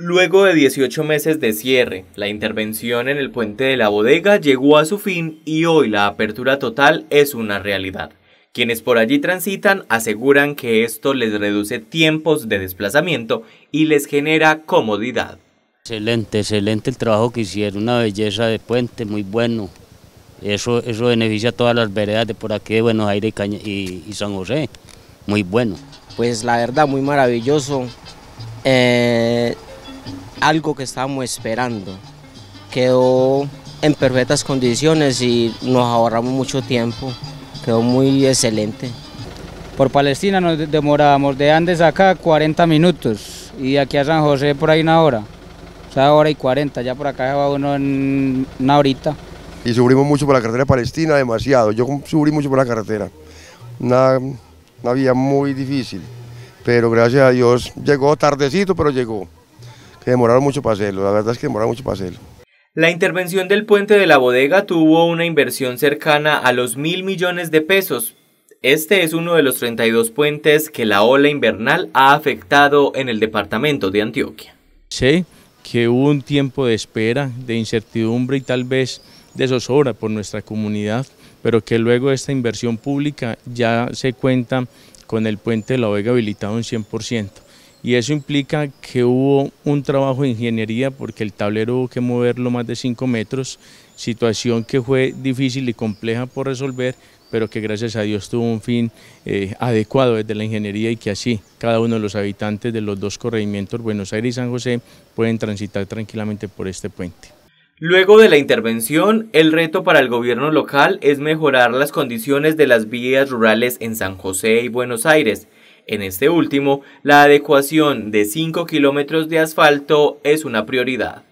Luego de 18 meses de cierre, la intervención en el puente de la bodega llegó a su fin y hoy la apertura total es una realidad. Quienes por allí transitan aseguran que esto les reduce tiempos de desplazamiento y les genera comodidad. Excelente, excelente el trabajo que hicieron, una belleza de puente, muy bueno. Eso, eso beneficia a todas las veredas de por aquí de Buenos Aires y, San José, muy bueno. Pues la verdad, muy maravilloso. Eh, algo que estábamos esperando. Quedó en perfectas condiciones y nos ahorramos mucho tiempo. Quedó muy excelente. Por Palestina nos demorábamos de Andes acá 40 minutos y aquí a San José por ahí una hora. O sea, hora y 40, ya por acá va uno en una horita. Y sufrimos mucho por la carretera palestina, demasiado. Yo subí mucho por la carretera. Una, una vía muy difícil, pero gracias a Dios llegó tardecito, pero llegó demoraron mucho para hacerlo, la verdad es que demoraron mucho para hacerlo. La intervención del puente de la bodega tuvo una inversión cercana a los mil millones de pesos. Este es uno de los 32 puentes que la ola invernal ha afectado en el departamento de Antioquia. Sé que hubo un tiempo de espera, de incertidumbre y tal vez de zozobra por nuestra comunidad, pero que luego de esta inversión pública ya se cuenta con el puente de la bodega habilitado en 100% y eso implica que hubo un trabajo de ingeniería porque el tablero hubo que moverlo más de 5 metros, situación que fue difícil y compleja por resolver, pero que gracias a Dios tuvo un fin eh, adecuado desde la ingeniería y que así cada uno de los habitantes de los dos corregimientos, Buenos Aires y San José, pueden transitar tranquilamente por este puente. Luego de la intervención, el reto para el gobierno local es mejorar las condiciones de las vías rurales en San José y Buenos Aires, en este último, la adecuación de 5 kilómetros de asfalto es una prioridad.